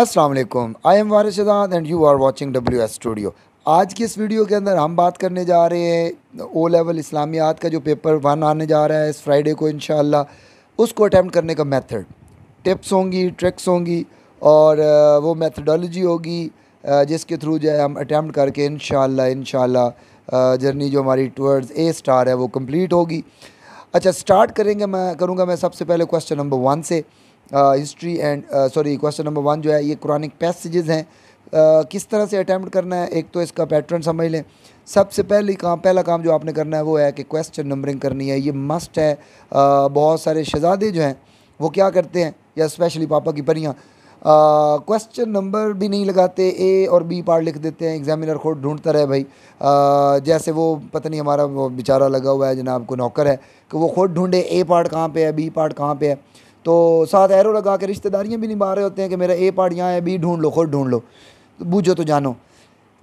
अस्सलाम वालेकुम I am Waris Shadan and you are watching W S studio आज की इस वीडियो के अंदर हम बात करने जा रहे हैं ओ लेवल इस्लामियात का जो पेपर वन आने जा रहा है इस फ्राइडे को इन उसको अटैम्प्ट करने का मेथड टिप्स होंगी ट्रिक्स होंगी और वो मेथडोलॉजी होगी जिसके थ्रू जो है हम अटैम्प्ट करके इन शह जर्नी जो हमारी टूवर्ड्स ए स्टार है वो कम्प्लीट होगी अच्छा स्टार्ट करेंगे मैं करूँगा मैं सबसे पहले क्वेश्चन नंबर वन से history and sorry question number one जो है ये कुरानिक पैसेजेस हैं Uh, किस तरह से अटैम्प्ट करना है एक तो इसका पैटर्न समझ लें सबसे पहली काम पहला काम जो आपने करना है वो है कि क्वेश्चन नंबरिंग करनी है ये मस्ट है आ, बहुत सारे शहजादे जो हैं वो क्या करते हैं या स्पेशली पापा की परियाँ क्वेश्चन नंबर भी नहीं लगाते ए और बी पार्ट लिख देते हैं एग्जामिनर खुद ढूंढता रहे भाई आ, जैसे वो पता नहीं हमारा वो बेचारा लगा हुआ है जनाब को नौकर है कि वो खुद ढूंढे ए पार्ट कहाँ पे है बी पार्ट कहाँ पे है तो साथ एरो लगा के रिश्तेदारियाँ भी निभा रहे होते हैं कि मेरा ए पार्ट यहाँ है बी ढूंढ लो खुद ढूंढ लो तो बूझो तो जानो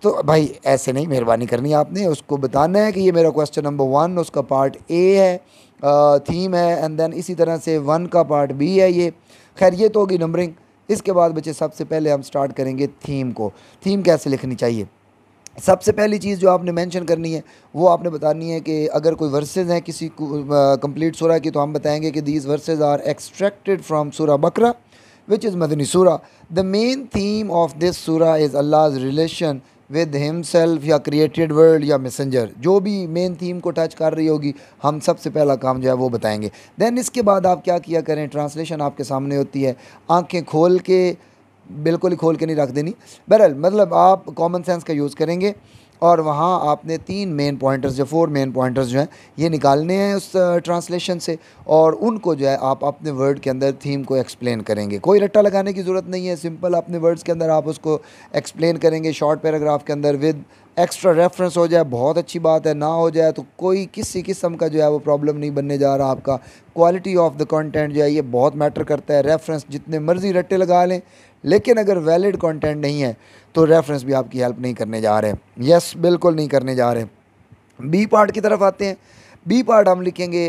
तो भाई ऐसे नहीं मेहरबानी करनी आपने उसको बताना है कि ये मेरा क्वेश्चन नंबर वन उसका पार्ट ए है थीम है एंड देन इसी तरह से वन का पार्ट बी है ये खैर ये तो होगी नंबरिंग इसके बाद बच्चे सबसे पहले हम स्टार्ट करेंगे थीम को थीम कैसे लिखनी चाहिए सबसे पहली चीज़ जो आपने मेंशन करनी है वो आपने बतानी है कि अगर कोई वर्सेज हैं किसी कंप्लीट सूर की तो हम बताएंगे कि these verses are extracted from सूरा बकरा विच इज़ मदनी सूरा the main theme of this सूरा is Allah relation with himself या क्रिएटेड वर्ल्ड या मैसेंजर जो भी मेन थीम को टच कर रही होगी हम सबसे पहला काम जो है वो बताएंगे दैन इसके बाद आप क्या किया करें ट्रांसलेशन आपके सामने होती है आँखें खोल के बिल्कुल ही खोल के नहीं रख देनी बहरहाल मतलब आप कॉमन सेंस का यूज़ करेंगे और वहाँ आपने तीन मेन पॉइंटर्स जो फोर मेन पॉइंटर्स जो हैं ये निकालने हैं उस ट्रांसलेशन से और उनको जो है आप अपने वर्ड के अंदर थीम को एक्सप्लेन करेंगे कोई रट्टा लगाने की ज़रूरत नहीं है सिंपल अपने वर्ड्स के अंदर आप उसको एक्सप्लेन करेंगे शॉर्ट पैराग्राफ के अंदर विद एक्स्ट्रा रेफरेंस हो जाए बहुत अच्छी बात है ना हो जाए तो कोई किसी किस्म का जो है वो प्रॉब्लम नहीं बनने जा रहा आपका क्वालिटी ऑफ द कंटेंट जो है ये बहुत मैटर करता है रेफरेंस जितने मर्ज़ी रट्टे लगा लें लेकिन अगर वैलिड कंटेंट नहीं है तो रेफरेंस भी आपकी हेल्प नहीं करने जा रहे यस बिल्कुल नहीं करने जा रहे बी पार्ट की तरफ आते हैं बी पार्ट हम लिखेंगे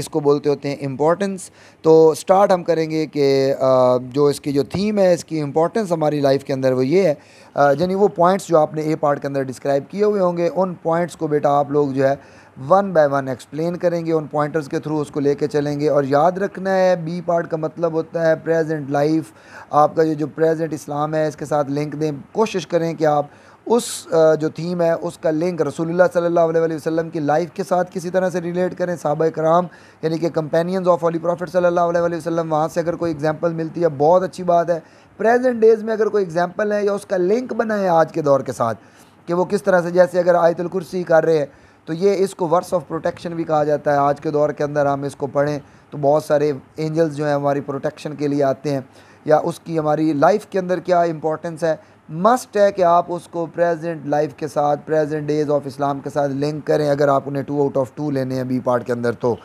इसको बोलते होते हैं इम्पोर्टेंस तो स्टार्ट हम करेंगे कि जो इसकी जो थीम है इसकी इम्पोर्टेंस हमारी लाइफ के अंदर वो ये है यानी वो पॉइंट्स जो आपने ए पार्ट के अंदर डिस्क्राइब किए हुए होंगे उन पॉइंट्स को बेटा आप लोग जो है वन बाय वन एक्सप्लेन करेंगे उन पॉइंटर्स के थ्रू उसको लेके चलेंगे और याद रखना है बी पार्ट का मतलब होता है प्रेजेंट लाइफ आपका ये जो प्रेजेंट इस्लाम है इसके साथ लिंक दें कोशिश करें कि आप उस जो थीम है उसका लिंक रसूलुल्लाह सल्लल्लाहु अलैहि वसल्लम की लाइफ के साथ किसी तरह से रिलेट करें सहाबा कराम यानी कि कंपेनियंस ऑफ अली प्रॉफिट सल्लल्लाहु अलैहि वसल्लम वहाँ से अगर कोई एग्जांपल मिलती है बहुत अच्छी बात है प्रेजेंट डेज़ में अगर कोई एग्जांपल है या उसका लिंक बनाए आज के दौर के साथ कि वो किस तरह से जैसे अगर आयतुल कुर्सी कर रहे हैं तो ये इसको वर्स ऑफ प्रोटेक्शन भी कहा जाता है आज के दौर के अंदर हम इसको पढ़ें तो बहुत सारे एंजल्स जो हैं हमारी प्रोटेक्शन के लिए आते हैं या उसकी हमारी लाइफ के अंदर क्या इंपॉर्टेंस है मस्ट है कि आप उसको प्रेजेंट लाइफ के साथ प्रेजेंट डेज ऑफ इस्लाम के साथ लिंक करें अगर आप उन्हें टू आउट ऑफ टू लेने हैं बी पार्ट के अंदर तो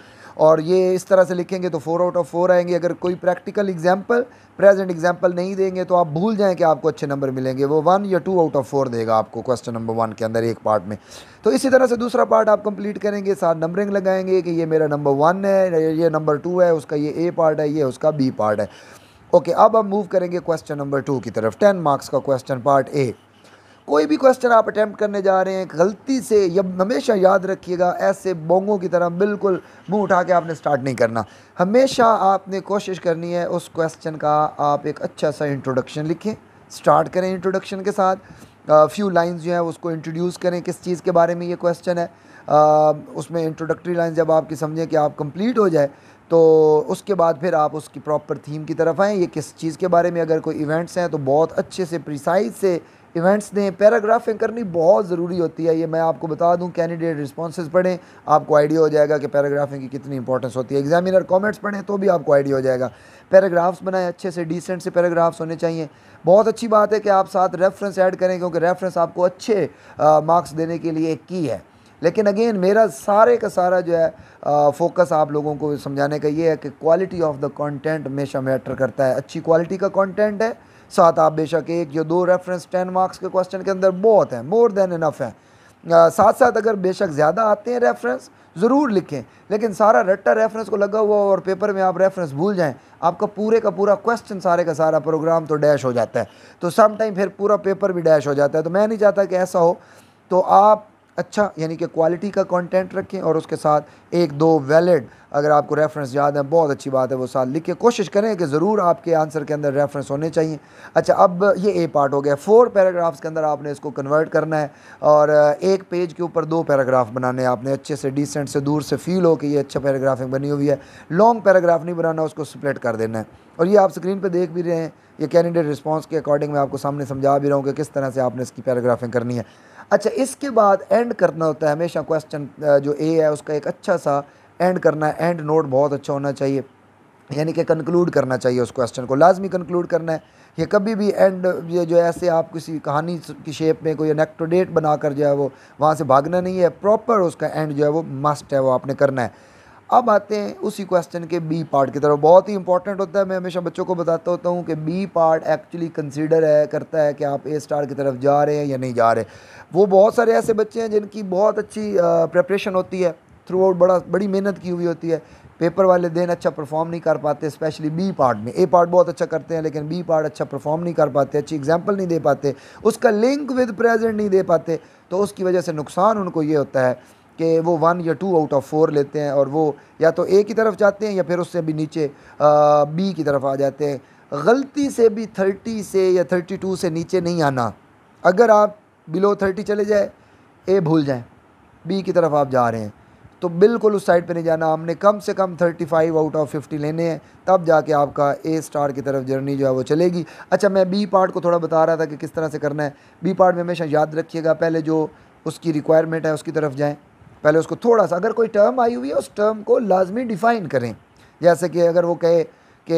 और ये इस तरह से लिखेंगे तो फोर आउट ऑफ फोर आएंगे अगर कोई प्रैक्टिकल एग्जाम्पल प्रेजेंट एग्जाम्पल नहीं देंगे तो आप भूल जाएँ कि आपको अच्छे नंबर मिलेंगे वो वन या टू आउट ऑफ फोर देगा आपको क्वेश्चन नंबर वन के अंदर एक पार्ट में तो इसी तरह से दूसरा पार्ट आप कंप्लीट करेंगे साथ नंबरिंग लगाएंगे कि ये मेरा नंबर वन है ये नंबर टू है उसका ये ए पार्ट है ये उसका बी पार्ट है ओके अब हम मूव करेंगे क्वेश्चन नंबर टू की तरफ टेन मार्क्स का क्वेश्चन पार्ट ए कोई भी क्वेश्चन आप अटैम्प्ट करने जा रहे हैं गलती से या हमेशा याद रखिएगा ऐसे बोंगों की तरह बिल्कुल मुंह उठा के आपने स्टार्ट नहीं करना हमेशा आपने कोशिश करनी है उस क्वेश्चन का आप एक अच्छा सा इंट्रोडक्शन लिखें स्टार्ट करें इंट्रोडक्शन के साथ फ्यू लाइंस जो है उसको इंट्रोड्यूस करें किस चीज़ के बारे में ये क्वेश्चन है आ, उसमें इंट्रोडक्टरी लाइन जब आपकी समझें कि आप कंप्लीट हो जाए तो उसके बाद फिर आप उसकी प्रॉपर थीम की तरफ आएँ ये किस चीज़ के बारे में अगर कोई इवेंट्स हैं तो बहुत अच्छे से प्रिसाइज से इवेंट्स दें पैराग्राफिंग करनी बहुत ज़रूरी होती है ये मैं आपको बता दूं कैंडिडेट रिस्पॉन्स पढ़ें आपको आइडिया हो जाएगा कि पैराग्राफिंग की कितनी इंपॉर्टेंस होती है एग्जामिनर कमेंट्स पढ़ें तो भी आपको आइडिया हो जाएगा पैराग्राफ्स बनाएं अच्छे से डिसेंट से पैराग्राफ्स होने चाहिए बहुत अच्छी बात है कि आप साथ रेफरेंस ऐड करें क्योंकि रेफरेंस आपको अच्छे मार्क्स देने के लिए एक की है लेकिन अगेन मेरा सारे का सारा जो है फोकस आप लोगों को समझाने का ये है कि क्वालिटी ऑफ द कंटेंट हमेशा मैटर करता है अच्छी क्वालिटी का कंटेंट है साथ आप बेशक एक जो दो रेफरेंस टेन मार्क्स के क्वेश्चन के अंदर बहुत हैं मोर देन इनफ आ, साथ साथ अगर बेशक ज़्यादा आते हैं रेफरेंस ज़रूर लिखें लेकिन सारा रट्टा रेफरेंस को लगा हुआ और पेपर में आप रेफरेंस भूल जाएं आपका पूरे का पूरा क्वेश्चन सारे का सारा प्रोग्राम तो डैश हो जाता है तो सम टाइम फिर पूरा पेपर भी डैश हो जाता है तो मैं नहीं चाहता कि ऐसा हो तो आप अच्छा यानी कि क्वालिटी का कंटेंट रखें और उसके साथ एक दो वैलिड अगर आपको रेफरेंस याद है बहुत अच्छी बात है वो साथ लिख के कोशिश करें कि ज़रूर आपके आंसर के अंदर रेफरेंस होने चाहिए अच्छा अब ये ए पार्ट हो गया फोर पैराग्राफ्स के अंदर आपने इसको कन्वर्ट करना है और एक पेज के ऊपर दो पैराग्राफ बनाने आपने अच्छे से डिसेंट से दूर से फील हो कि ये अच्छा पैराग्राफिंग बनी हुई है लॉन्ग पैराग्राफ नहीं बनाना उसको स्प्लिट कर देना है और ये आप स्क्रीन पर देख भी रहे हैं ये कैंडिडेट रिस्पॉन्स के अकॉर्डिंग मैं आपको सामने समझा भी रहा हूँ कि किस तरह से आपने इसकी पैराग्राफिंग करनी है अच्छा इसके बाद एंड करना होता है हमेशा क्वेश्चन जो ए है उसका एक अच्छा सा एंड करना है एंड नोट बहुत अच्छा होना चाहिए यानी कि कंक्लूड करना चाहिए उस क्वेश्चन को लाजमी कंक्लूड करना है ये कभी भी एंड ये जो ऐसे आप किसी कहानी की शेप में कोई नेक्टोडेट बनाकर जो है वो वहाँ से भागना नहीं है प्रॉपर उसका एंड जो है वो मस्ट है वो आपने करना है अब आते हैं उसी क्वेश्चन के बी पार्ट की तरफ बहुत ही इंपॉर्टेंट होता है मैं हमेशा बच्चों को बताता होता हूँ कि बी पार्ट एक्चुअली कंसीडर है करता है कि आप ए स्टार की तरफ जा रहे हैं या नहीं जा रहे वो बहुत सारे ऐसे बच्चे हैं जिनकी बहुत अच्छी प्रेपरेशन होती है थ्रू आउट बड़ा बड़ी मेहनत की हुई होती है पेपर वाले दिन अच्छा परफॉर्म नहीं कर पाते स्पेशली बी पार्ट में ए पार्ट बहुत अच्छा करते हैं लेकिन बी पार्ट अच्छा परफॉर्म नहीं कर पाते अच्छी एग्जाम्पल नहीं दे पाते उसका लिंक विद प्रेजेंट नहीं दे पाते तो उसकी वजह से नुकसान उनको ये होता है कि वो वन या टू आउट ऑफ फोर लेते हैं और वो या तो ए की तरफ जाते हैं या फिर उससे भी नीचे बी की तरफ आ जाते हैं गलती से भी थर्टी से या थर्टी टू से नीचे नहीं आना अगर आप बिलो थर्टी चले जाए ए भूल जाएँ बी की तरफ आप जा रहे हैं तो बिल्कुल उस साइड पे नहीं जाना हमने कम से कम 35 आउट ऑफ फिफ्टी लेने हैं तब जाके आपका ए स्टार की तरफ जर्नी जो है वो चलेगी अच्छा मैं बी पार्ट को थोड़ा बता रहा था कि किस तरह से करना है बी पार्ट में हमेशा याद रखिएगा पहले जो उसकी रिक्वायरमेंट है उसकी तरफ जाएँ पहले उसको थोड़ा सा अगर कोई टर्म आई हुई है उस टर्म को लाजमी डिफ़ाइन करें जैसे कि अगर वो कहे कि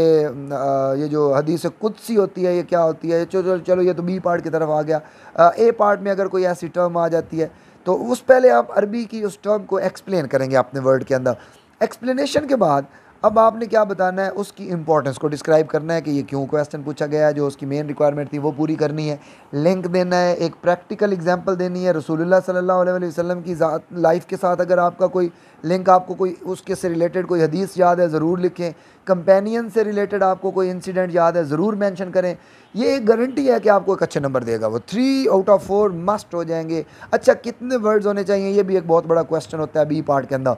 ये जो हदीस कुदसी होती है ये क्या होती है चलो चलो चलो ये तो बी पार्ट की तरफ आ गया ए पार्ट में अगर कोई ऐसी टर्म आ जाती है तो उस पहले आप अरबी की उस टर्म को एक्सप्लेन करेंगे अपने वर्ड के अंदर एक्सप्लेनेशन के बाद अब आपने क्या बताना है उसकी इंपॉर्टेंस को डिस्क्राइब करना है कि ये क्यों क्वेश्चन पूछा गया है जो उसकी मेन रिक्वायरमेंट थी वो पूरी करनी है लिंक देना है एक प्रैक्टिकल एग्जांपल देनी है रसूलुल्लाह सल्लल्लाहु अलैहि वसल्लम की लाइफ के साथ अगर आपका कोई लिंक आपको कोई उसके से रिलेटेड कोई हदीस याद है ज़रूर लिखें कंपेनियन से रिलेटेड आपको कोई इंसिडेंट याद है ज़रूर मैंशन करें ये एक गारंटी है कि आपको एक अच्छे नंबर देगा वो three out of four must हो जाएंगे अच्छा कितने वर्ड्स होने चाहिए ये भी एक बहुत बड़ा क्वेश्चन होता है बी पार्ट के अंदर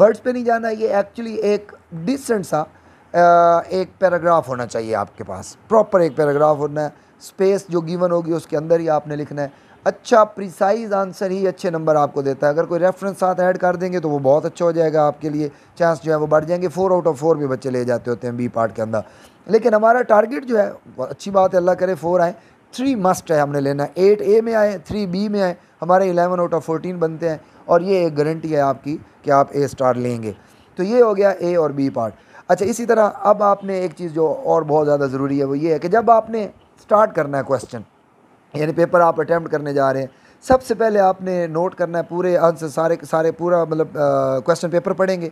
वर्ड्स पे नहीं जाना ये एक्चुअली एक डिसेंट सा एक पैराग्राफ होना चाहिए आपके पास प्रॉपर एक पैराग्राफ होना है स्पेस जो गिवन होगी उसके अंदर ही आपने लिखना है अच्छा प्रिसाइज आंसर ही अच्छे नंबर आपको देता है अगर कोई रेफरेंस साथ ऐड कर देंगे तो वो बहुत अच्छा हो जाएगा आपके लिए चांस जो है वो बढ़ जाएंगे फोर आउट ऑफ फोर भी बच्चे ले जाते होते हैं बी पार्ट के अंदर लेकिन हमारा टारगेट जो है अच्छी बात है अल्लाह करे फोर आए थ्री मस्ट है हमने लेना एट ए में आए थ्री बी में आए हमारे एलेवन आउट ऑफ फोर्टीन बनते हैं और ये एक गारंटी है आपकी कि आप ए स्टार लेंगे तो ये हो गया ए और बी पार्ट अच्छा इसी तरह अब आपने एक चीज़ जो और बहुत ज़्यादा ज़रूरी है वो ये है कि जब आपने स्टार्ट करना है क्वेश्चन यानी पेपर आप अटैम्प्ट करने जा रहे हैं सबसे पहले आपने नोट करना है पूरे आंसर सारे सारे पूरा मतलब क्वेश्चन पेपर पढ़ेंगे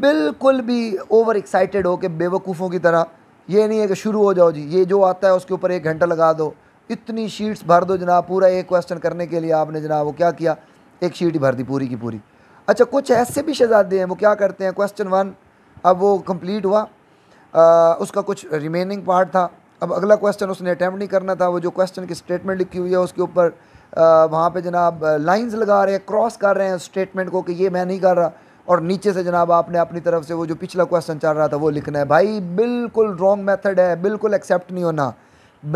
बिल्कुल भी ओवर एक्साइटेड हो के बेवकूफ़ों की तरह ये नहीं है कि शुरू हो जाओ जी ये जो आता है उसके ऊपर एक घंटा लगा दो इतनी शीट्स भर दो जनाब पूरा एक क्वेश्चन करने के लिए आपने जनाब वो क्या किया एक शीट ही भर दी पूरी की पूरी अच्छा कुछ ऐसे भी शहजादे हैं वो क्या करते हैं क्वेश्चन वन अब वो कंप्लीट हुआ आ, उसका कुछ रिमेनिंग पार्ट था अब अगला क्वेश्चन उसने अटैम्प्ट नहीं करना था वो जो क्वेश्चन की स्टेटमेंट लिखी हुई है उसके ऊपर वहाँ पे जनाब लाइंस लगा रहे हैं क्रॉस कर रहे हैं स्टेटमेंट को कि ये मैं नहीं कर रहा और नीचे से जनाब आपने अपनी तरफ से वो जो पिछला क्वेश्चन चल रहा था वो लिखना है भाई बिल्कुल रॉन्ग मेथड है बिल्कुल एक्सेप्ट नहीं होना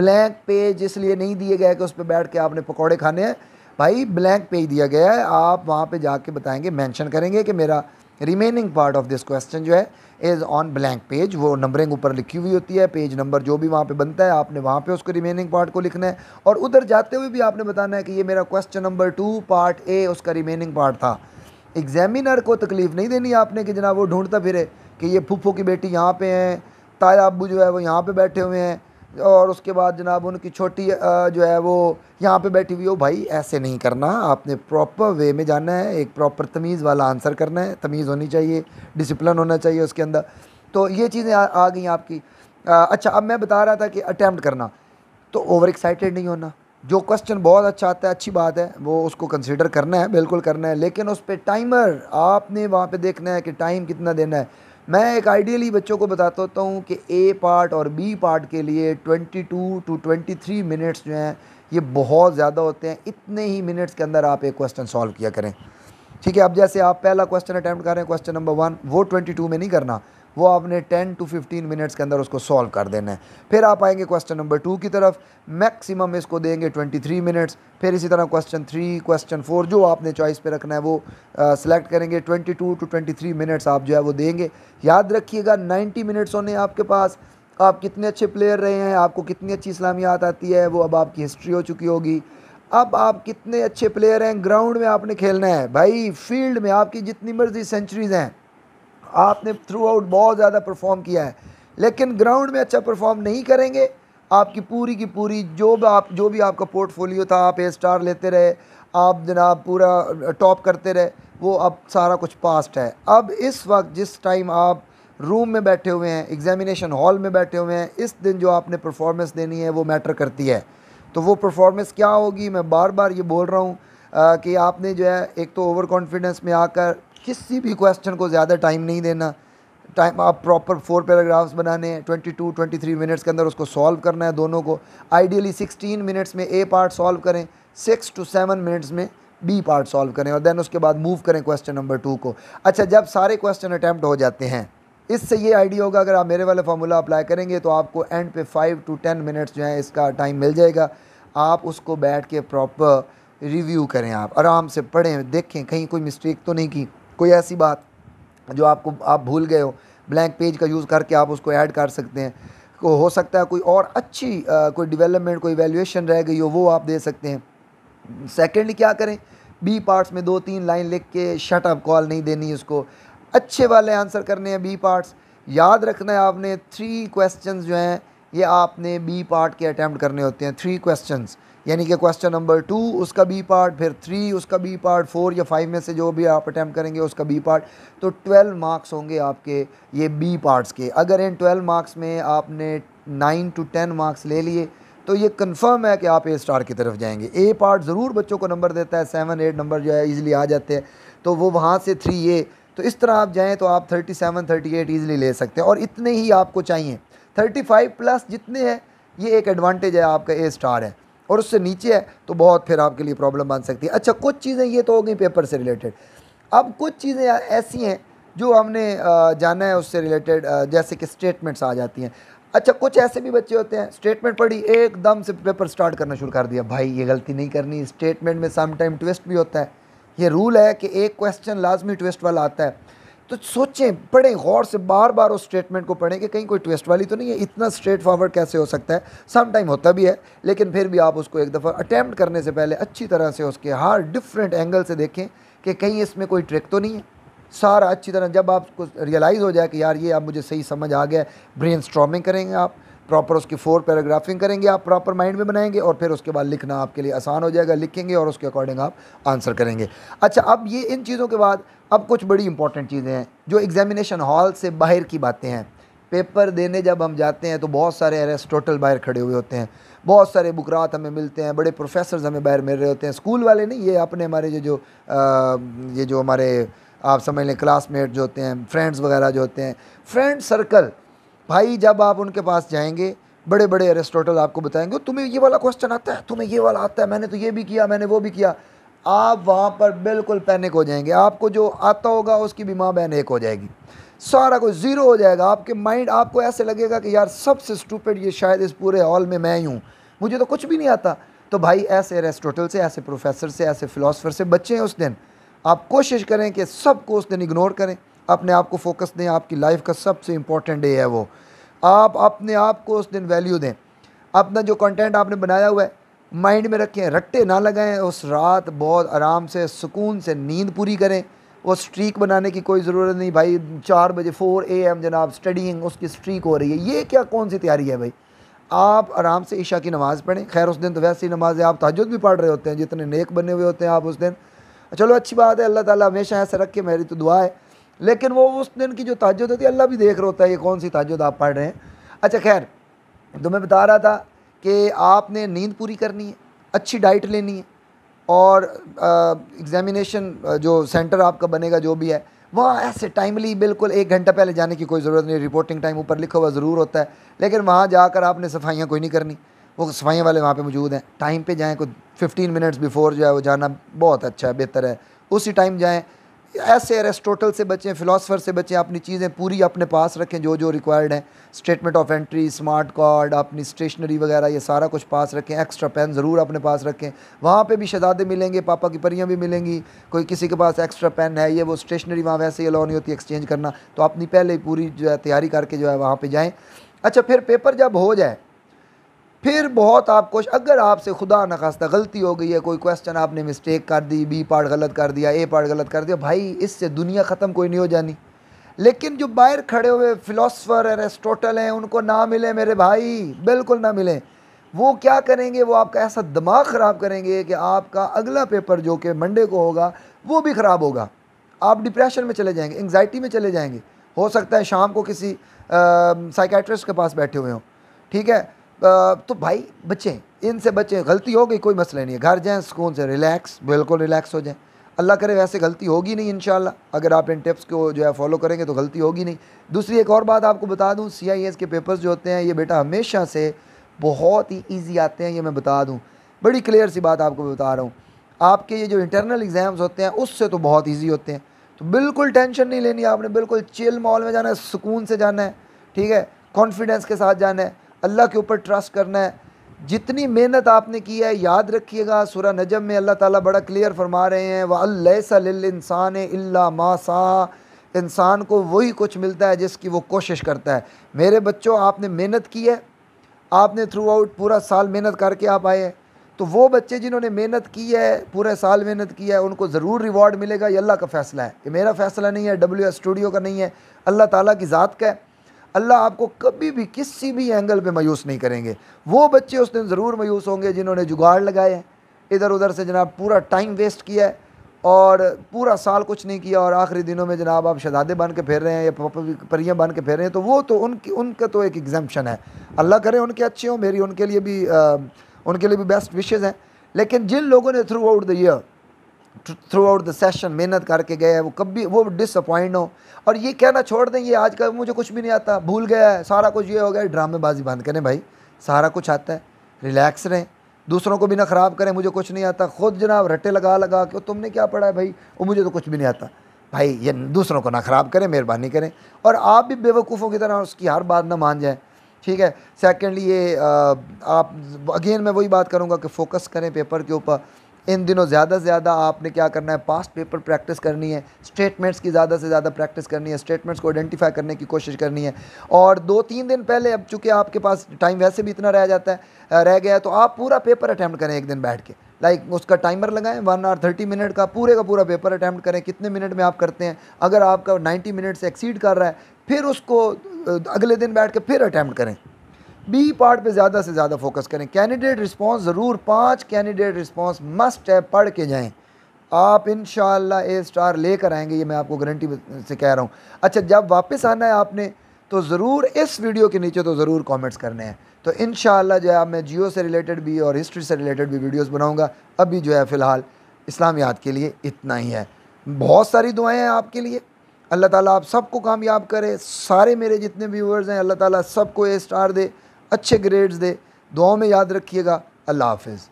ब्लैंक पेज इसलिए नहीं दिए गए कि उस पर बैठ के आपने पकौड़े खाने हैं भाई ब्लैंक पेज दिया गया है आप वहाँ पर जाके बताएंगे मैंशन करेंगे कि मेरा remaining part of this question जो है इज़ ऑन ब्लैंक पेज वो नंबरिंग ऊपर लिखी हुई होती है पेज नंबर जो भी वहाँ पे बनता है आपने वहाँ पे उसको रिमेनिंग पार्ट को लिखना है और उधर जाते हुए भी आपने बताना है कि ये मेरा question number two part A उसका रिमेनिंग पार्ट था एग्जामिनर को तकलीफ़ नहीं देनी आपने कि जनाब वो ढूंढता फिरे कि ये फूफो की बेटी यहाँ पे हैं ताया अबू जो है वो यहाँ पे बैठे हुए हैं और उसके बाद जनाब उनकी छोटी जो है वो यहाँ पे बैठी हुई हो भाई ऐसे नहीं करना आपने प्रॉपर वे में जाना है एक प्रॉपर तमीज़ वाला आंसर करना है तमीज़ होनी चाहिए डिसिप्लिन होना चाहिए उसके अंदर तो ये चीज़ें आ, आ गई आपकी आ, अच्छा अब मैं बता रहा था कि अटैम्प्ट करना तो ओवर एक्साइटेड नहीं होना जो क्वेश्चन बहुत अच्छा आता है अच्छी बात है वो उसको कंसिडर करना है बिल्कुल करना है लेकिन उस पर टाइमर आपने वहाँ पर देखना है कि टाइम कितना देना है मैं एक आइडियली बच्चों को बताता होता हूँ कि ए पार्ट और बी पार्ट के लिए 22 टू 23 मिनट्स जो हैं ये बहुत ज़्यादा होते हैं इतने ही मिनट्स के अंदर आप एक क्वेश्चन सॉल्व किया करें ठीक है अब जैसे आप पहला क्वेश्चन अटैम्प्ट कर रहे हैं क्वेश्चन नंबर वन वो 22 में नहीं करना वो आपने 10 टू 15 मिनट्स के अंदर उसको सॉल्व कर देना है फिर आप आएंगे क्वेश्चन नंबर टू की तरफ मैक्सिमम इसको देंगे 23 मिनट्स फिर इसी तरह क्वेश्चन थ्री क्वेश्चन फोर जो आपने चॉइस पे रखना है वो सिलेक्ट करेंगे 22 टू 23 मिनट्स आप जो है वो देंगे याद रखिएगा 90 मिनट्स होने आपके पास आप कितने अच्छे प्लेयर रहे हैं आपको कितनी अच्छी इस्लामियात आती है वो अब आपकी हिस्ट्री हो चुकी होगी अब आप कितने अच्छे प्लेयर हैं ग्राउंड में आपने खेलना है भाई फील्ड में आपकी जितनी मर्जी सेंचुरीज़ हैं आपने थ्रू आउट बहुत ज़्यादा परफॉर्म किया है लेकिन ग्राउंड में अच्छा परफॉर्म नहीं करेंगे आपकी पूरी की पूरी जो भी आप जो भी आपका पोर्टफोलियो था आप ए स्टार लेते रहे आप जनाब पूरा टॉप करते रहे वो अब सारा कुछ पास्ट है अब इस वक्त जिस टाइम आप रूम में बैठे हुए हैं एग्जामिनेशन हॉल में बैठे हुए हैं इस दिन जो आपने परफॉर्मेंस देनी है वो मैटर करती है तो वो परफॉर्मेंस क्या होगी मैं बार बार ये बोल रहा हूँ कि आपने जो है एक तो ओवर कॉन्फिडेंस में आकर किसी भी क्वेश्चन को ज़्यादा टाइम नहीं देना टाइम आप प्रॉपर फोर पैराग्राफ्स बनाने हैं twenty two twenty three minutes के अंदर उसको सॉल्व करना है दोनों को आइडियली सिक्सटीन मिनट्स में ए पार्ट सॉल्व करें सिक्स टू सेवन मिनट्स में बी पार्ट सॉल्व करें और देन उसके बाद मूव करें क्वेश्चन नंबर टू को अच्छा जब सारे क्वेश्चन अटैम्प्ट हो जाते हैं इससे ये आइडिया होगा अगर आप मेरे वाले फार्मूला अप्लाई करेंगे तो आपको एंड पे फाइव टू टेन मिनट्स जो है इसका टाइम मिल जाएगा आप उसको बैठ के प्रॉपर रिव्यू करें आप आराम से पढ़ें देखें कहीं कोई मिस्टेक तो नहीं की कोई ऐसी बात जो आपको आप भूल गए हो ब्लैंक पेज का यूज़ करके आप उसको ऐड कर सकते हैं को हो सकता है कोई और अच्छी आ, कोई डेवलपमेंट कोई वैल्यूएशन रह गई हो वो आप दे सकते हैं सेकेंडली क्या करें बी पार्ट्स में दो तीन लाइन लिख के शट अप कॉल नहीं देनी उसको अच्छे वाले आंसर करने हैं बी पार्ट्स याद रखना है आपने थ्री क्वेश्चन जो हैं ये आपने बी पार्ट के अटैम्प्ट करने होते हैं थ्री क्वेश्चंस यानी कि क्वेश्चन नंबर टू उसका बी पार्ट फिर थ्री उसका बी पार्ट फोर या फाइव में से जो भी आप अटैम्प्ट करेंगे उसका बी पार्ट तो ट्वेल्व मार्क्स होंगे आपके ये बी पार्ट्स के अगर इन ट्वेल्व मार्क्स में आपने नाइन टू टेन मार्क्स ले लिए तो ये कंफर्म है कि आप ए स्टार की तरफ जाएंगे ए पार्ट ज़रूर बच्चों को नंबर देता है सेवन एट नंबर जो है ईजिली आ जाते हैं तो वो वहाँ से थ्री ए तो इस तरह आप जाएँ तो आप thirty seven thirty eight easily ले सकते हैं और इतने ही आपको चाहिए थर्टी फाइव प्लस जितने हैं ये एक एडवांटेज है आपका ए स्टार है और उससे नीचे है तो बहुत फिर आपके लिए प्रॉब्लम बन सकती है अच्छा कुछ चीज़ें ये तो हो गई पेपर से रिलेटेड अब कुछ चीज़ें ऐसी हैं जो हमने जाना है उससे रिलेटेड जैसे कि स्टेटमेंट्स आ जाती हैं अच्छा कुछ ऐसे भी बच्चे होते हैं स्टेटमेंट पढ़ी एकदम से पेपर स्टार्ट करना शुरू कर दिया भाई ये गलती नहीं करनी स्टेटमेंट में सम टाइम ट्विस्ट भी होता है ये रूल है कि एक क्वेश्चन लाजमी ट्विस्ट वाला आता है तो सोचें पढ़ें गौर से बार बार उस स्टेटमेंट को पढ़ें कि कहीं कोई ट्विस्ट वाली तो नहीं है इतना स्ट्रेट फॉरवर्ड कैसे हो सकता है सम टाइम होता भी है लेकिन फिर भी आप उसको एक दफ़ा अटैम्प्ट करने से पहले अच्छी तरह से उसके हर डिफरेंट एंगल से देखें कि कहीं इसमें कोई ट्रिक तो नहीं है सारा अच्छी तरह जब आपको रियलाइज़ हो जाए कि यार ये आप मुझे सही समझ आ गया ब्रेन करेंगे आप प्रॉपर उसकी फोर पैराग्राफिंग करेंगे आप प्रॉपर माइंड में बनाएंगे और फिर उसके बाद लिखना आपके लिए आसान हो जाएगा लिखेंगे और उसके अकॉर्डिंग आप आंसर करेंगे अच्छा अब ये इन चीज़ों के बाद अब कुछ बड़ी इंपॉर्टेंट चीज़ें हैं जो एग्जामिनेशन हॉल से बाहर की बातें हैं पेपर देने जब हम जाते हैं तो बहुत सारे एरेस्टोटल बाहर खड़े हुए होते हैं बहुत सारे बुकरात हमें मिलते हैं बड़े प्रोफेसर हमें बाहर मिल रहे होते हैं स्कूल वाले नहीं ये अपने हमारे जो जो ये जो हमारे आप समझ लें क्लासमेट जो होते हैं फ्रेंड्स वगैरह जो होते हैं फ्रेंड सर्कल भाई जब आप उनके पास जाएंगे बड़े बड़े एरिस्टोटल आपको बताएंगे तुम्हें ये वाला क्वेश्चन आता है तुम्हें ये वाला आता है मैंने तो ये भी किया मैंने वो भी किया आप वहाँ पर बिल्कुल पैनिक हो जाएंगे आपको जो आता होगा उसकी भी माँ बहन एक हो जाएगी सारा कुछ ज़ीरो हो जाएगा आपके माइंड आपको ऐसे लगेगा कि यार सबसे स्टूपेड ये शायद इस पूरे हॉल में मैं ही हूँ मुझे तो कुछ भी नहीं आता तो भाई ऐसे अरेस्टोटल से ऐसे प्रोफेसर से ऐसे फ़िलासफ़र से बचें उस दिन आप कोशिश करें कि सबको उस दिन इग्नोर करें अपने आप को फोकस दें आपकी लाइफ का सबसे इम्पोर्टेंट डे है वो आप अपने आप को उस दिन वैल्यू दें अपना जो कंटेंट आपने बनाया हुआ है माइंड में रखें रट्टे ना लगाएं उस रात बहुत आराम से सुकून से नींद पूरी करें वो स्ट्रीक बनाने की कोई ज़रूरत नहीं भाई चार बजे फोर ए एम जनाब स्टडिंग उसकी स्ट्रीक हो रही है ये क्या कौन सी तैयारी है भाई आप आराम से ईशा की नमाज़ पढ़ें खैर उस दिन तो वैसी नमाज है आप तहजद भी पढ़ रहे होते हैं जितने नेक बने हुए होते हैं आप उस दिन चलो अच्छी बात है अल्लाह ताला हमेशा ऐसा रखे मेरी तो दुआ है लेकिन वो उस दिन की जो तहजद होती है अल्लाह भी देख रहा होता है ये कौन सी तजुद आप पढ़ रहे हैं अच्छा खैर तो मैं बता रहा था कि आपने नींद पूरी करनी है अच्छी डाइट लेनी है और एग्ज़ामिनेशन जो सेंटर आपका बनेगा जो भी है वहाँ ऐसे टाइमली बिल्कुल एक घंटा पहले जाने की कोई ज़रूरत नहीं रिपोर्टिंग टाइम ऊपर लिखा हुआ ज़रूर होता है लेकिन वहाँ जाकर आपने सफाइयाँ कोई नहीं करनी वो सफाइयाँ वाले वहाँ पे मौजूद हैं टाइम पे जाएँ कुछ 15 मिनट्स बिफोर जो है वो जाना बहुत अच्छा है बेहतर है उसी टाइम जाएँ ऐसे एरेस्टोटल से बचें फ़िलासफ़र से बचें अपनी चीज़ें पूरी अपने पास रखें जो जो रिक्वायर्ड हैं statement of entry smart card अपनी स्टेशनरी वगैरह ये सारा कुछ पास रखें एक्स्ट्रा पेन ज़रूर अपने पास रखें वहाँ पे भी शहजादे मिलेंगे पापा की परियाँ भी मिलेंगी कोई किसी के पास एक्स्ट्रा पेन है ये वो स्टेशनरी वहाँ वैसे ही अलाउ नहीं होती एक्सचेंज करना तो अपनी पहले पूरी जो है तैयारी करके जो है वहाँ पर जाएँ अच्छा फिर पेपर जब हो जाए फिर बहुत आप कोश अगर आपसे खुदा नखास्ता गलती हो गई है कोई क्वेश्चन आपने मिस्टेक कर दी बी पार्ट गलत कर दिया ए पार्ट गलत कर दिया भाई इससे दुनिया ख़त्म कोई नहीं हो जानी लेकिन जो बाहर खड़े हुए फ़िलासफ़र एरेस्टोटल हैं उनको ना मिले मेरे भाई बिल्कुल ना मिले वो क्या करेंगे वो आपका ऐसा दिमाग ख़राब करेंगे कि आपका अगला पेपर जो कि मंडे को होगा वो भी ख़राब होगा आप डिप्रेशन में चले जाएंगे एंगजाइटी में चले जाएंगे हो सकता है शाम को किसी साइकेट्रिस्ट के पास बैठे हुए हों ठीक है तो भाई बचें इनसे बचें गलती हो गई कोई मसला नहीं है घर जाएँ सुकून से रिलैक्स बिल्कुल रिलैक्स हो जाएँ अल्लाह करे वैसे गलती होगी नहीं इन अगर आप इन टिप्स को जो है फॉलो करेंगे तो गलती होगी नहीं दूसरी एक और बात आपको बता दूँ सी आई एस के पेपर्स जो होते हैं ये बेटा हमेशा से बहुत ही ईजी आते हैं ये मैं बता दूँ बड़ी क्लियर सी बात आपको बता रहा हूँ आपके ये जो इंटरनल एग्ज़ाम्स होते हैं उससे तो बहुत ईजी होते हैं तो बिल्कुल टेंशन नहीं लेनी आपने बिल्कुल चिल मॉल में जाना है सुकून से जाना है ठीक है कॉन्फिडेंस के साथ जाना है अल्लाह के ऊपर ट्रस्ट करना है जितनी मेहनत आपने की है याद रखिएगा सूर्य नजम में अल्लाह ताला बड़ा क्लियर फरमा रहे हैं वह इंसान इल्ला मासा इंसान को वही कुछ मिलता है जिसकी वो कोशिश करता है मेरे बच्चों आपने मेहनत की है आपने थ्रू आउट पूरा साल मेहनत करके आप आए हैं तो वो बच्चे जिन्होंने मेहनत की है पूरे साल मेहनत की है उनको ज़रूर रिवॉर्ड मिलेगा ये अल्लाह का फ़ैसला है ये मेरा फ़ैसला नहीं है डब्ल्यू स्टूडियो का नहीं है अल्लाह ताला की ज़ात का है अल्लाह आपको कभी भी किसी भी एंगल पे मायूस नहीं करेंगे वो बच्चे उस दिन ज़रूर मायूस होंगे जिन्होंने जुगाड़ लगाए हैं इधर उधर से जनाब पूरा टाइम वेस्ट किया है और पूरा साल कुछ नहीं किया और आखिरी दिनों में जनाब आप शहजादे बन के फेर रहे हैं या परियाँ बन के फेर रहे हैं तो वो तो उनकी उनका तो एक एग्जाम्पन है अल्लाह करें उनके अच्छे हों मेरी उनके लिए भी आ, उनके लिए भी बेस्ट विशेज़ हैं लेकिन जिन लोगों ने throughout the year throughout the session मेहनत करके गए हैं वो कभी वो डिसअपॉइंट हो और ये कहना छोड़ दें ये आज का मुझे कुछ भी नहीं आता भूल गया है सारा कुछ ये हो गया ड्रामेबाजी बंद करें भाई सारा कुछ आता है रिलैक्स रहें दूसरों को भी ना ख़राब करें मुझे कुछ नहीं आता खुद जनाब रट्टे लगा लगा के तुमने क्या पढ़ा है भाई वो मुझे तो कुछ भी नहीं आता भाई ये दूसरों को ना ख़राब करें मेहरबानी करें और आप भी बेवकूफ़ों की तरह उसकी हर बात ना मान जाएं ठीक है सेकेंडली ये आप अगेन मैं वही बात करूँगा कि फ़ोकस करें पेपर के ऊपर इन दिनों ज़्यादा से ज़्यादा आपने क्या करना है पास्ट पेपर प्रैक्टिस करनी है स्टेटमेंट्स की ज़्यादा से ज़्यादा प्रैक्टिस करनी है स्टेटमेंट्स को आइडेंटिफाई करने की कोशिश करनी है और दो तीन दिन पहले अब चूँकि आपके पास टाइम वैसे भी इतना रह जाता है रह गया है तो आप पूरा पेपर अटैम्प्ट करें एक दिन बैठ के लाइक like, उसका टाइमर लगाएं वन आर थर्टी मिनट का पूरे का पूरा पेपर अटैम्प्ट करें कितने मिनट में आप करते हैं अगर आपका नाइन्टी मिनट से एक्सीड कर रहा है फिर उसको अगले दिन बैठ के फिर अटैम्प्ट करें बी पार्ट पे ज़्यादा से ज़्यादा फोकस करें कैंडिडेट रिस्पांस ज़रूर पांच कैंडिडेट रिस्पांस मस्ट है पढ़ के जाएं आप इन ए स्टार लेकर आएंगे ये मैं आपको गारंटी से कह रहा हूँ अच्छा जब वापस आना है आपने तो ज़रूर इस वीडियो के नीचे तो ज़रूर कमेंट्स करने हैं तो इन जो है मैं जियो से रिलेटेड भी और हिस्ट्री से रिलेटेड भी वीडियोज़ बनाऊँगा अभी जो है फ़िलहाल इस्लामियात के लिए इतना ही है बहुत सारी दुआएँ हैं आपके लिए अल्लाह ताली आप सबको कामयाब करे सारे मेरे जितने व्यूवर्स हैं अल्लाह ताली सबको ए स्टार दे अच्छे ग्रेड्स दे दुआओं में याद रखिएगा अल्लाह हाफिज़